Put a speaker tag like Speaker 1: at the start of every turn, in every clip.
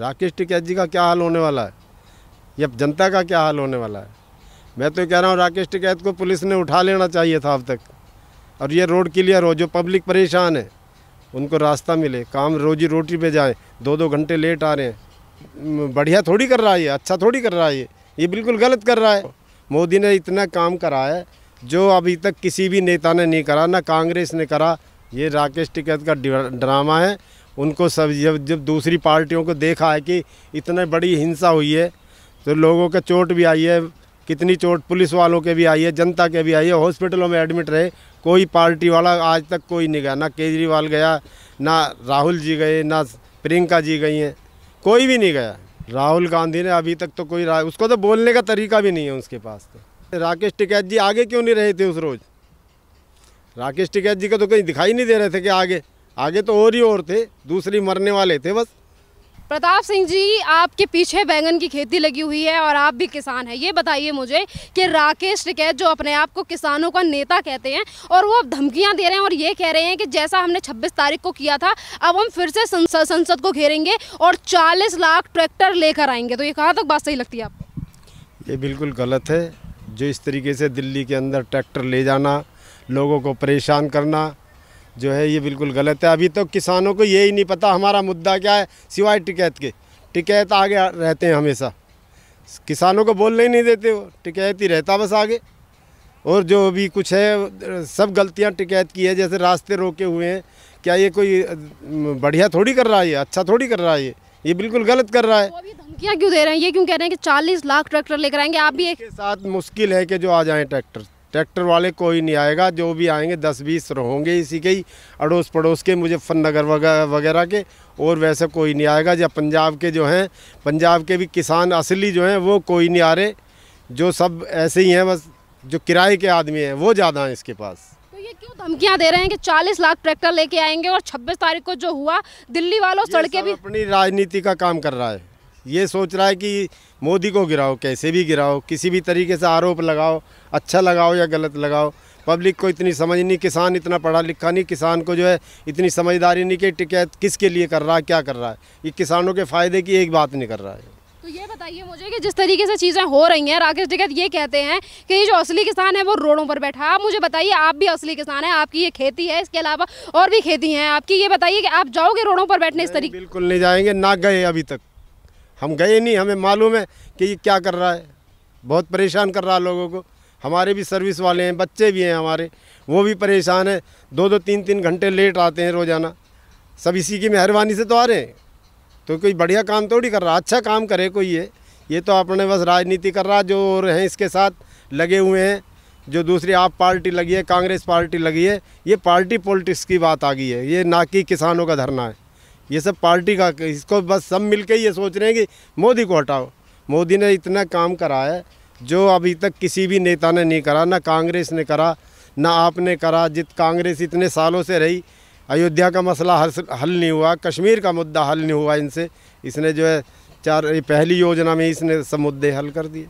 Speaker 1: राकेश टिकैत जी का क्या हाल होने वाला है या जनता का क्या हाल होने वाला है मैं तो कह रहा हूँ राकेश टिकैत को पुलिस ने उठा लेना चाहिए था अब तक और ये रोड क्लियर हो जो पब्लिक परेशान है उनको रास्ता मिले काम रोजी रोटी पे जाएं दो दो घंटे लेट आ रहे हैं बढ़िया थोड़ी कर रहा है अच्छा थोड़ी कर रहा है ये बिल्कुल गलत कर रहा है मोदी ने इतना काम करा है जो अभी तक किसी भी नेता ने नहीं करा ना कांग्रेस ने करा ये राकेश टिकैत का ड्रामा है उनको सब जब जब दूसरी पार्टियों को देखा है कि इतने बड़ी हिंसा हुई है तो लोगों के चोट भी आई है कितनी चोट पुलिस वालों के भी आई है जनता के भी आई है हॉस्पिटलों में एडमिट रहे कोई पार्टी वाला आज तक कोई नहीं गया ना केजरीवाल गया ना राहुल जी गए ना प्रियंका जी गई हैं कोई भी नहीं गया राहुल गांधी ने अभी तक तो कोई उसको तो बोलने का तरीका भी नहीं है उसके पास तो राकेश टिकैत जी आगे क्यों नहीं रहे थे उस रोज़ राकेश टिकैत जी का तो कहीं दिखाई नहीं दे रहे थे कि आगे आगे तो और ही और थे दूसरी मरने वाले थे बस
Speaker 2: प्रताप सिंह जी आपके पीछे बैंगन की खेती लगी हुई है और आप भी किसान हैं ये बताइए मुझे कि राकेश टिकैत जो अपने आप को किसानों का नेता कहते हैं और वो अब धमकियां दे रहे हैं और ये कह रहे हैं कि जैसा हमने 26 तारीख को किया था अब हम फिर से संसद संसद को घेरेंगे और 40 लाख ट्रैक्टर लेकर आएंगे तो ये कहाँ तक तो बात सही लगती है आपको
Speaker 1: ये बिल्कुल गलत है जो इस तरीके से दिल्ली के अंदर ट्रैक्टर ले जाना लोगों को परेशान करना जो है ये बिल्कुल गलत है अभी तो किसानों को यही नहीं पता हमारा मुद्दा क्या है सिवाय टिकैत के टिकैत आगे रहते हैं हमेशा किसानों को बोलने ही नहीं देते वो टिकैत ही रहता बस आगे और जो भी कुछ है सब गलतियां टिकैत की है जैसे रास्ते रोके हुए हैं क्या ये कोई बढ़िया थोड़ी कर रहा है अच्छा थोड़ी कर रहा है ये ये बिल्कुल गलत कर रहा है तो
Speaker 2: धमकियाँ क्यों दे रहे हैं ये क्यों कह रहे हैं कि 40 लाख ट्रैक्टर लेकर आएंगे आप भी एक साथ
Speaker 1: मुश्किल है कि जो आ जाएं ट्रैक्टर ट्रैक्टर वाले कोई नहीं आएगा जो भी आएंगे दस बीस होंगे इसी के ही अड़ोस पड़ोस के मुजफ्फरनगर वगैरह के और वैसे कोई नहीं आएगा या पंजाब के जो हैं पंजाब के भी किसान असली जो हैं वो कोई नहीं आ रहे जो सब ऐसे ही हैं बस जो किराए के आदमी हैं वो ज़्यादा हैं इसके पास तो ये
Speaker 2: क्यों धमकियां दे रहे हैं कि 40 लाख ट्रैक्टर लेके आएंगे और 26 तारीख को जो हुआ दिल्ली वालों सड़कें भी अपनी राजनीति
Speaker 1: का काम कर रहा है ये सोच रहा है कि मोदी को गिराओ कैसे भी गिराओ किसी भी तरीके से आरोप लगाओ अच्छा लगाओ या गलत लगाओ पब्लिक को इतनी समझ नहीं किसान इतना पढ़ा लिखा नहीं किसान को जो है इतनी समझदारी नहीं कि टिकैत किसके लिए कर रहा है क्या कर रहा है ये किसानों के फ़ायदे की एक बात नहीं कर रहा है तो ये
Speaker 2: बताइए मुझे कि जिस तरीके से चीज़ें हो रही हैं राकेश टिकैत ये कहते हैं कि ये जो असली किसान है वो रोडों पर बैठा है आप मुझे बताइए आप भी असली किसान है आपकी ये खेती है इसके अलावा और भी खेती हैं आपकी ये बताइए कि आप जाओगे रोडों पर बैठने इस तरीके
Speaker 1: बिल्कुल नहीं जाएंगे ना गए अभी तक हम गए नहीं हमें मालूम है कि ये क्या कर रहा है बहुत परेशान कर रहा है लोगों को हमारे भी सर्विस वाले हैं बच्चे भी हैं हमारे वो भी परेशान हैं दो दो तीन तीन घंटे लेट आते हैं रोज़ाना सब इसी की मेहरबानी से तो आ रहे हैं तो कोई बढ़िया काम थोड़ी कर रहा अच्छा काम करे कोई ये ये तो अपने बस राजनीति कर रहा जो और हैं इसके साथ लगे हुए हैं जो दूसरी आप पार्टी लगी है कांग्रेस पार्टी लगी है ये पार्टी पॉलिटिक्स की बात आ गई है ये ना कि किसानों का धरना है ये सब पार्टी का इसको बस सब मिल के ये सोच रहे हैं कि मोदी को हटाओ मोदी ने इतना काम करा है जो अभी तक किसी भी नेता ने नहीं करा ना कांग्रेस ने करा ना आपने करा जित कांग्रेस इतने सालों से रही अयोध्या का मसला हल नहीं हुआ कश्मीर का मुद्दा हल नहीं हुआ इनसे इसने जो है चार पहली योजना में इसने सब मुद्दे हल कर दिए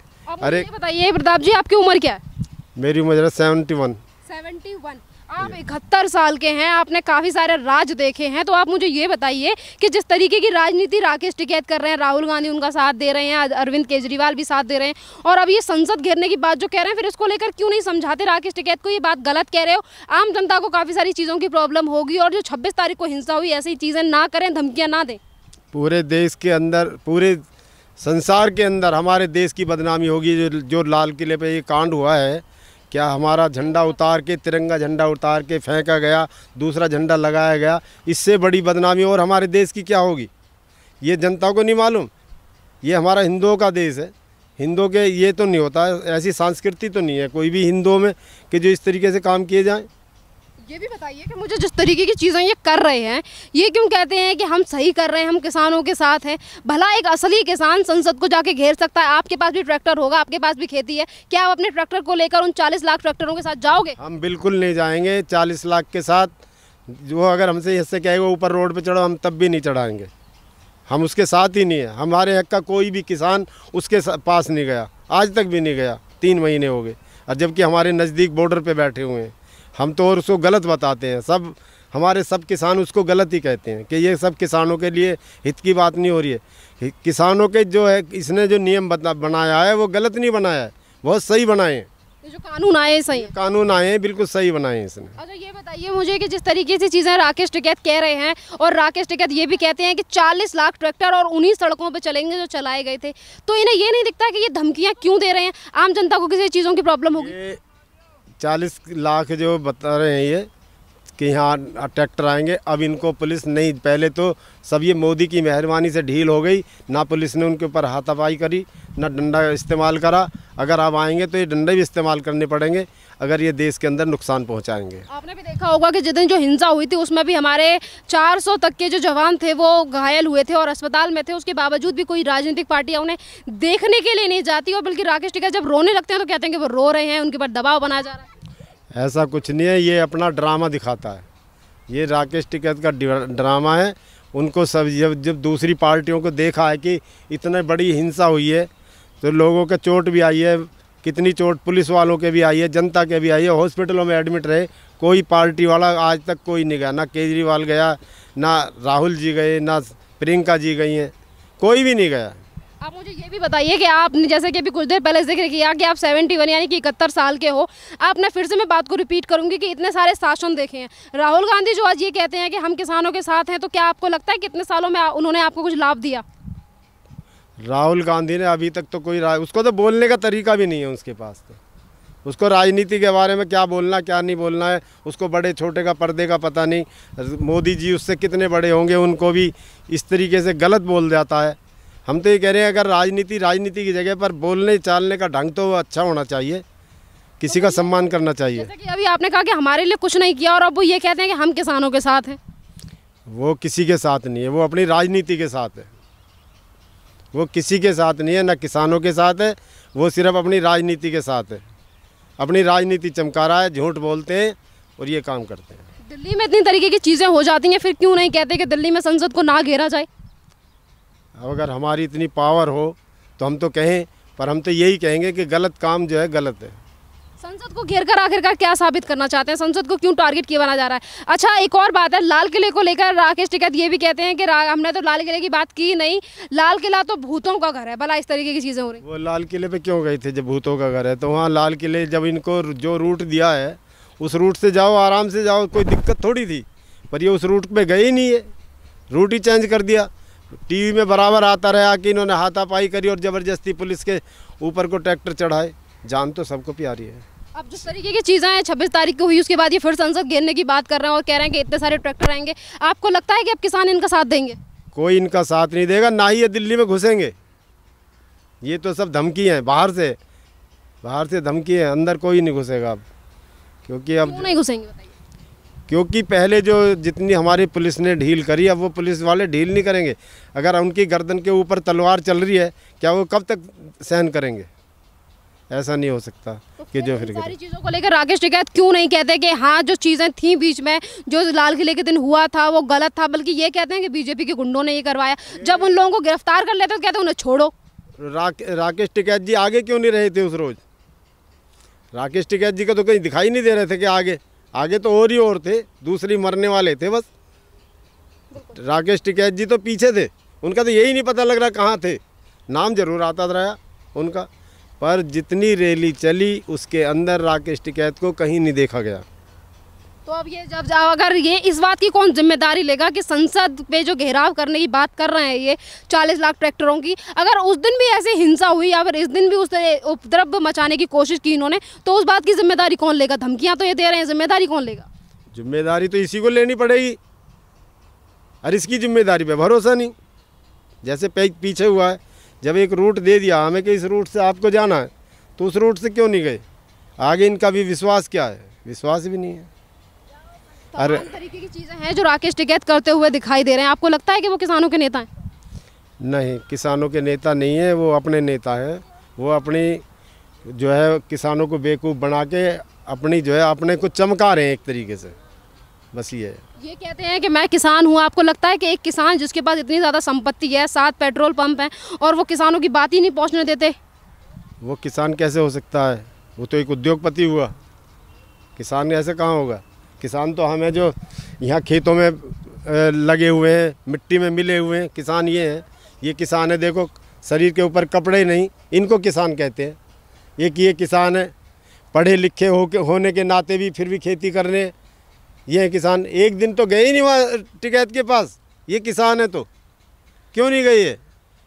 Speaker 1: अरे
Speaker 2: बताइए प्रताप जी आपकी उम्र क्या है
Speaker 1: मेरी उम्र सेवेंटी वन
Speaker 2: सेवेंटी वन आप इकहत्तर साल के हैं आपने काफ़ी सारे राज देखे हैं तो आप मुझे ये बताइए कि जिस तरीके की राजनीति राकेश टिकैत कर रहे हैं राहुल गांधी उनका साथ दे रहे हैं अरविंद केजरीवाल भी साथ दे रहे हैं और अब ये संसद घेरने की बात जो कह रहे हैं फिर इसको लेकर क्यों नहीं समझाते राकेश टिकैत को ये बात गलत कह रहे हो आम जनता को काफ़ी सारी चीज़ों की प्रॉब्लम होगी और जो छब्बीस तारीख को हिंसा हुई ऐसी चीज़ें ना करें धमकियाँ ना दें
Speaker 1: पूरे देश के अंदर पूरे संसार के अंदर हमारे देश की बदनामी होगी जो लाल किले पर ये कांड हुआ है क्या हमारा झंडा उतार के तिरंगा झंडा उतार के फेंका गया दूसरा झंडा लगाया गया इससे बड़ी बदनामी और हमारे देश की क्या होगी ये जनता को नहीं मालूम ये हमारा हिंदुओं का देश है हिंदुओं के ये तो नहीं होता ऐसी संस्कृति तो नहीं है कोई भी हिंदुओं में कि जो इस तरीके से काम किए जाएँ
Speaker 2: ये भी बताइए कि मुझे जिस तरीके की चीज़ें ये कर रहे हैं ये क्यों कहते हैं कि हम सही कर रहे हैं हम किसानों के साथ हैं भला एक असली किसान संसद को जाके घेर सकता है आपके पास भी ट्रैक्टर होगा आपके पास भी खेती है क्या आप अपने ट्रैक्टर को लेकर उन चालीस लाख ट्रैक्टरों के साथ जाओगे
Speaker 1: हम बिल्कुल नहीं जाएंगे चालीस लाख के साथ जो अगर हमसे हिस्से कहेगा ऊपर रोड पर चढ़ो हम तब भी नहीं चढ़ाएंगे हम उसके साथ ही नहीं है हमारे हक का कोई भी किसान उसके पास नहीं गया आज तक भी नहीं गया तीन महीने हो गए और जबकि हमारे नज़दीक बॉर्डर पर बैठे हुए हैं हम तो और उसको गलत बताते हैं सब हमारे सब किसान उसको गलत ही कहते हैं कि ये सब किसानों के लिए हित की बात नहीं हो रही है किसानों के जो है इसने जो नियम बनाया है वो गलत नहीं बनाया है बहुत सही बनाए हैं जो कानून आए हैं सही कानून आए हैं बिल्कुल सही बनाए हैं इसने अच्छा ये
Speaker 2: बताइए मुझे कि जिस तरीके से चीज़ें राकेश टिकैत कह रहे हैं और राकेश टिकैत ये भी कहते हैं कि 40 लाख ट्रैक्टर और उन्हीं सड़कों पे चलेंगे जो चलाए गए थे तो इन्हें ये नहीं दिखता कि ये धमकियाँ क्यों दे रहे हैं आम जनता को किसी चीज़ों की प्रॉब्लम होगी
Speaker 1: चालीस लाख जो बता रहे हैं ये कि यहाँ ट्रैक्टर आएंगे अब इनको पुलिस नहीं पहले तो सब ये मोदी की मेहरबानी से ढील हो गई ना पुलिस ने उनके ऊपर हाथापाई करी ना डंडा इस्तेमाल करा अगर आप आएंगे तो ये डंडे भी इस्तेमाल करने पड़ेंगे अगर ये देश के अंदर नुकसान पहुँचाएंगे
Speaker 2: आपने भी देखा होगा कि जिस दिन जो हिंसा हुई थी उसमें भी हमारे 400 तक के जो जवान थे वो घायल हुए थे और अस्पताल में थे उसके बावजूद भी कोई राजनीतिक पार्टियाँ उन्हें देखने के लिए नहीं जाती और बल्कि राकेश टिका जब रोने लगते हैं तो कहते हैं कि वो रो रहे हैं उनके ऊपर दबाव बनाया जा रहा
Speaker 1: है ऐसा कुछ नहीं है ये अपना ड्रामा दिखाता है ये राकेश टिकैत का ड्रामा है उनको सब जब जब दूसरी पार्टियों को देखा है कि इतने बड़ी हिंसा हुई है तो लोगों के चोट भी आई है कितनी चोट पुलिस वालों के भी आई है जनता के भी आई है हॉस्पिटलों में एडमिट रहे कोई पार्टी वाला आज तक कोई नहीं गया ना केजरीवाल गया ना राहुल जी गए ना प्रियंका जी गई हैं कोई भी नहीं गया
Speaker 2: आप मुझे ये भी बताइए कि आपने जैसे कि अभी कुछ देर पहले जिक्र किया कि आप सेवेंटी वन यानी कि इकहत्तर साल के हो आपने फिर से मैं बात को रिपीट करूंगी कि इतने सारे शासन देखे हैं राहुल गांधी जो आज ये कहते हैं कि हम किसानों के साथ हैं तो क्या आपको लगता है कि इतने सालों में उन्होंने आपको कुछ लाभ दिया
Speaker 1: राहुल गांधी ने अभी तक तो कोई उसको तो बोलने का तरीका भी नहीं है उसके पास तो उसको राजनीति के बारे में क्या बोलना क्या नहीं बोलना है उसको बड़े छोटे का पर्दे का पता नहीं मोदी जी उससे कितने बड़े होंगे उनको भी इस तरीके से गलत बोल जाता है हम तो ये कह रहे हैं अगर राजनीति राजनीति की जगह पर बोलने चालने का ढंग तो अच्छा होना चाहिए किसी का सम्मान करना चाहिए जैसे
Speaker 2: कि अभी आपने कहा कि हमारे लिए कुछ नहीं किया और अब वो ये कहते हैं कि हम किसानों के साथ हैं
Speaker 1: वो किसी के साथ नहीं है वो अपनी राजनीति के साथ है वो किसी के साथ नहीं है ना किसानों के साथ है वो सिर्फ अपनी राजनीति के साथ है अपनी राजनीति चमका रहा है झूठ बोलते हैं और ये काम करते हैं
Speaker 2: दिल्ली में इतनी तरीके की चीज़ें हो जाती हैं फिर क्यों नहीं कहते कि दिल्ली में संसद को ना घेरा जाए
Speaker 1: अब अगर हमारी इतनी पावर हो तो हम तो कहें पर हम तो यही कहेंगे कि गलत काम जो है गलत है
Speaker 2: संसद को घेर कर आखिरकार क्या साबित करना चाहते हैं संसद को क्यों टारगेट किया बना जा रहा है अच्छा एक और बात है लाल किले को लेकर राकेश टिकैत ये भी कहते हैं कि हमने तो लाल किले की बात की नहीं लाल किला तो भूतों का घर है भला इस तरीके की चीज़ें हो रही
Speaker 1: वो लाल किले पे क्यों गए थे जब भूतों का घर है तो वहाँ लाल किले जब इनको जो रूट दिया है उस रूट से जाओ आराम से जाओ कोई दिक्कत थोड़ी थी पर ये उस रूट पर गए ही नहीं है रूट ही चेंज कर दिया टी में बराबर आता रहा कि इन्होंने हाथापाई करी और ज़बरदस्ती पुलिस के ऊपर को ट्रैक्टर चढ़ाए जान तो सबको प्यारी है
Speaker 2: अब जिस तरीके की चीज़ें हैं छब्बीस तारीख को हुई उसके बाद ये फिर संसद घेरने की बात कर रहे हैं और कह रहे हैं कि इतने सारे ट्रैक्टर आएंगे आपको लगता है कि अब किसान इनका साथ देंगे
Speaker 1: कोई इनका साथ नहीं देगा ना ही ये दिल्ली में घुसेंगे ये तो सब धमकी हैं बाहर से बाहर से धमकी है अंदर कोई नहीं घुसेगा अब क्योंकि अब नहीं घुसेंगे क्योंकि पहले जो जितनी हमारी पुलिस ने ढील करी अब वो पुलिस वाले ढील नहीं करेंगे अगर उनकी गर्दन के ऊपर तलवार चल रही है क्या वो कब तक सहन करेंगे ऐसा नहीं हो सकता तो कि जो फिर सारी चीज़ों
Speaker 2: को लेकर राकेश टिकैत क्यों नहीं कहते कि हाँ जो चीज़ें थी बीच में जो लाल किले के दिन हुआ था वो गलत था बल्कि ये कहते हैं कि बीजेपी के गुंडों ने ये करवाया जब उन लोगों को गिरफ्तार कर लेते तो कहते उन्हें छोड़ो
Speaker 1: राकेश टिकैत जी आगे क्यों नहीं रहे थे उस रोज़ राकेश टिकैत जी का तो कहीं दिखाई नहीं दे रहे थे कि आगे आगे तो और ही और थे दूसरी मरने वाले थे बस राकेश टिकैत जी तो पीछे थे उनका तो यही नहीं पता लग रहा कहाँ थे नाम जरूर आता रहा उनका पर जितनी रैली चली उसके अंदर राकेश टिकैत को कहीं नहीं देखा गया
Speaker 2: तो अब ये जब जाओ अगर ये इस बात की कौन जिम्मेदारी लेगा कि संसद पे जो घेराव करने की बात कर रहे हैं ये 40 लाख ट्रैक्टरों की अगर उस दिन भी ऐसे हिंसा हुई या फिर इस दिन भी उस उपद्रव मचाने की कोशिश की इन्होंने तो उस बात की जिम्मेदारी कौन लेगा धमकियाँ तो ये दे रहे हैं जिम्मेदारी कौन लेगा
Speaker 1: जिम्मेदारी तो इसी को लेनी पड़ेगी और इसकी जिम्मेदारी पर भरोसा नहीं जैसे पीछे हुआ है जब एक रूट दे दिया हमें कि इस रूट से आपको जाना है तो उस रूट से क्यों नहीं गए आगे इनका भी विश्वास क्या है विश्वास भी नहीं है अरे तरीके
Speaker 2: की चीज़ें हैं जो राकेश टिकैत करते हुए दिखाई दे रहे हैं आपको लगता है कि वो किसानों के नेता हैं
Speaker 1: नहीं किसानों के नेता नहीं है वो अपने नेता हैं वो अपनी जो है किसानों को बेवकूफ़ बना के अपनी जो है अपने को चमका रहे हैं एक तरीके से बस ये है
Speaker 2: ये कहते हैं कि मैं किसान हूँ आपको लगता है कि एक किसान जिसके पास इतनी ज़्यादा संपत्ति है सात पेट्रोल पंप हैं और वो किसानों की बात ही नहीं पहुँचने देते
Speaker 1: वो किसान कैसे हो सकता है वो तो एक उद्योगपति हुआ किसान ऐसे कहाँ होगा किसान तो हमें जो यहाँ खेतों में लगे हुए हैं मिट्टी में मिले हुए हैं किसान ये हैं ये किसान है देखो शरीर के ऊपर कपड़े नहीं इनको किसान कहते हैं एक ये किसान है पढ़े लिखे हो के होने के नाते भी फिर भी खेती करने ये किसान एक दिन तो गए ही नहीं वहाँ टिकैत के पास ये किसान है तो क्यों नहीं गई है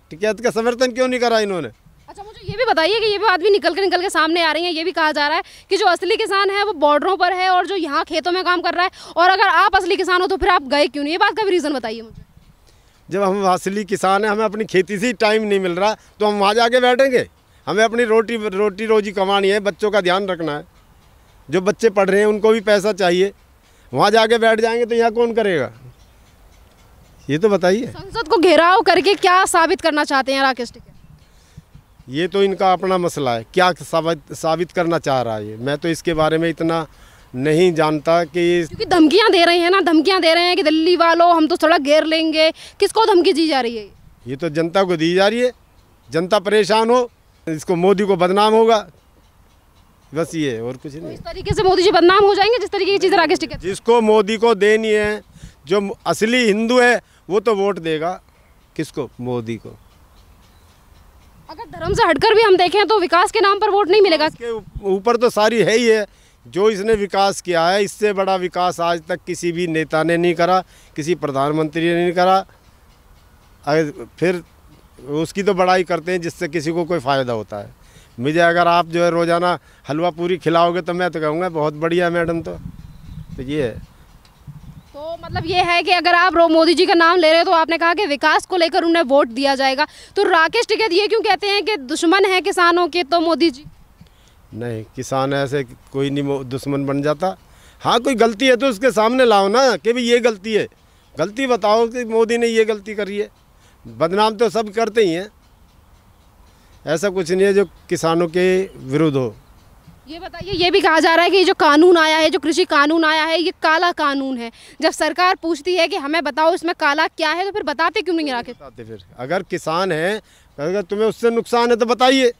Speaker 1: टिकैत का समर्थन क्यों नहीं करा इन्होंने
Speaker 2: अच्छा मुझे ये भी बताइए कि ये भी आदमी निकल कर निकल के सामने आ रही है ये भी कहा जा रहा है कि जो असली किसान है वो बॉर्डरों पर है और जो यहाँ खेतों में काम कर रहा है और अगर आप असली किसान हो तो फिर आप गए क्यों नहीं ये बात का भी रीज़न बताइए मुझे
Speaker 1: जब हम असली किसान हैं हमें अपनी खेती से टाइम नहीं मिल रहा तो हम वहाँ जाके बैठेंगे हमें अपनी रोटी रोटी रोजी कमानी है बच्चों का ध्यान रखना है जो बच्चे पढ़ रहे हैं उनको भी पैसा चाहिए वहाँ जाके बैठ जाएंगे तो यहाँ कौन करेगा ये तो बताइए संसद
Speaker 2: को घेराव करके क्या साबित करना चाहते हैं राकेश टिकैत
Speaker 1: ये तो इनका अपना मसला है क्या साबित साबित करना चाह रहा है ये मैं तो इसके बारे में इतना नहीं जानता कि
Speaker 2: क्योंकि धमकियां दे रहे हैं ना धमकियां दे रहे हैं कि दिल्ली वालों हम तो सड़क घेर लेंगे किसको धमकी दी जा रही है
Speaker 1: ये तो जनता को दी जा रही है जनता परेशान हो इसको मोदी को बदनाम होगा बस ये और कुछ तो नहीं इस
Speaker 2: तरीके से मोदी जी बदनाम हो जाएंगे जिस तरीके की चीज़ राकेश टिकैत
Speaker 1: जिसको मोदी को देनी है जो असली हिंदू है वो तो वोट देगा किसको मोदी को
Speaker 2: अगर धर्म से हटकर भी हम देखें तो विकास के नाम पर वोट नहीं मिलेगा इसके
Speaker 1: ऊपर तो सारी है ही है जो इसने विकास किया है इससे बड़ा विकास आज तक किसी भी नेता ने नहीं करा किसी प्रधानमंत्री ने नहीं करा फिर उसकी तो बड़ाई करते हैं जिससे किसी को कोई फ़ायदा होता है मुझे अगर आप जो है रोज़ाना हलवा पूरी खिलाओगे तो मैं तो कहूँगा बहुत बढ़िया मैडम तो तो ये है
Speaker 2: तो मतलब ये है कि अगर आप मोदी जी का नाम ले रहे हो तो आपने कहा कि विकास को लेकर उन्हें वोट दिया जाएगा तो राकेश टिकैत ये क्यों कहते हैं कि दुश्मन है किसानों के तो मोदी जी
Speaker 1: नहीं किसान ऐसे कोई नहीं दुश्मन बन जाता हाँ कोई गलती है तो उसके सामने लाओ ना कि भाई ये गलती है गलती बताओ कि मोदी ने ये गलती करी है बदनाम तो सब करते ही हैं ऐसा कुछ नहीं है जो किसानों के विरुद्ध हो
Speaker 2: ये बताइए ये भी कहा जा रहा है कि जो कानून आया है जो कृषि कानून आया है ये काला कानून है जब सरकार पूछती है कि हमें बताओ इसमें काला क्या है तो फिर बताते क्यों नहीं आके बताते
Speaker 1: फिर अगर किसान है अगर तुम्हें उससे नुकसान है तो बताइए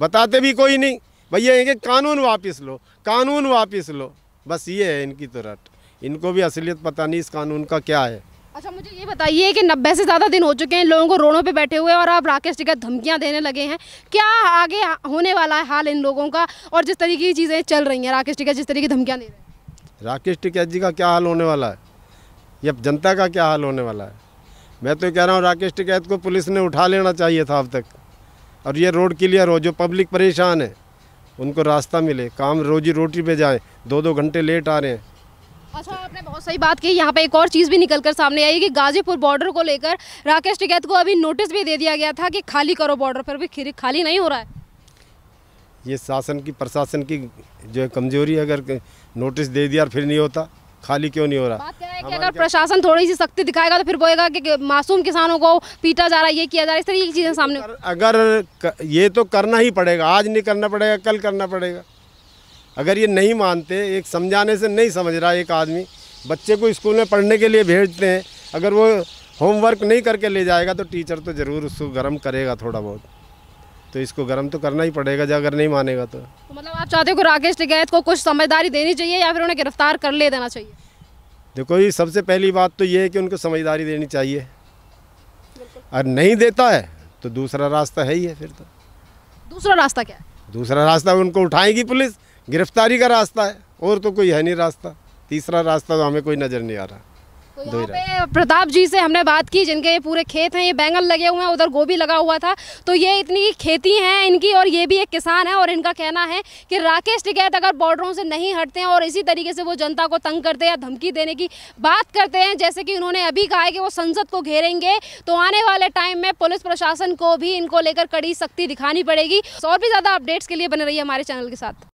Speaker 1: बताते भी कोई नहीं भैया ये कानून वापस लो कानून वापस लो बस ये है इनकी तो रट इनको भी असलियत पता नहीं इस कानून का क्या है अच्छा
Speaker 2: मुझे ये बताइए कि नब्बे से ज़्यादा दिन हो चुके हैं लोगों को रोडों पे बैठे हुए और आप राकेश टिकट धमकियां देने लगे हैं क्या आगे होने वाला है हाल इन लोगों का और जिस तरीके की चीज़ें चल रही हैं राकेश टिकट जिस तरीके की धमकियाँ दे रहे
Speaker 1: हैं राकेश टिकैत जी का क्या हाल होने वाला है या जनता का क्या हाल होने वाला है मैं तो कह रहा हूँ राकेश टिकैत को पुलिस ने उठा लेना चाहिए था अब तक और ये रोड क्लियर हो जो पब्लिक परेशान है उनको रास्ता मिले काम रोजी रोटी पे जाएं दो दो घंटे लेट आ रहे हैं
Speaker 2: अच्छा आपने बहुत सही बात की यहाँ पे एक और चीज़ भी निकल कर सामने आई कि गाजीपुर बॉर्डर को लेकर राकेश टिकैत को अभी नोटिस भी दे दिया गया था कि खाली करो बॉर्डर पर भी खाली नहीं हो रहा है
Speaker 1: ये शासन की प्रशासन की जो है कमजोरी अगर नोटिस दे दिया और फिर नहीं होता खाली क्यों नहीं हो रहा बात क्या
Speaker 2: है कि अगर प्रशासन थोड़ी सी सख्ती दिखाएगा तो फिर बोलेगा कि मासूम किसानों को पीटा जा रहा है ये किया जा रहा है इस तरीके की चीज़ें सामने
Speaker 1: अगर ये तो करना ही पड़ेगा आज नहीं करना पड़ेगा कल करना पड़ेगा अगर ये नहीं मानते एक समझाने से नहीं समझ रहा एक आदमी बच्चे को स्कूल में पढ़ने के लिए भेजते हैं अगर वो होमवर्क नहीं करके ले जाएगा तो टीचर तो ज़रूर उसको गर्म करेगा थोड़ा बहुत तो इसको गर्म तो करना ही पड़ेगा जो अगर नहीं मानेगा तो, तो
Speaker 2: मतलब आप चाहते हो कि राकेश टिकैत को कुछ समझदारी देनी चाहिए या फिर उन्हें गिरफ्तार कर ले देना चाहिए
Speaker 1: देखो ये सबसे पहली बात तो ये है कि उनको समझदारी देनी चाहिए और नहीं देता है तो दूसरा रास्ता है ही है फिर तो
Speaker 2: दूसरा रास्ता क्या
Speaker 1: है दूसरा रास्ता उनको उठाएगी पुलिस गिरफ्तारी का रास्ता है और तो कोई है नहीं रास्ता तीसरा रास्ता तो हमें कोई नज़र नहीं आ रहा तो पे
Speaker 2: प्रताप जी से हमने बात की जिनके ये पूरे खेत हैं ये बैंगन लगे हुए हैं उधर गोभी लगा हुआ था तो ये इतनी खेती है इनकी और ये भी एक किसान है और इनका कहना है कि राकेश टिकैत अगर बॉर्डरों से नहीं हटते हैं और इसी तरीके से वो जनता को तंग करते हैं या धमकी देने की बात करते हैं जैसे कि उन्होंने अभी कहा है कि वो संसद को घेरेंगे तो आने वाले टाइम में पुलिस प्रशासन को भी इनको लेकर कड़ी सख्ती दिखानी पड़ेगी और भी ज़्यादा अपडेट्स के लिए बने रही हमारे चैनल के साथ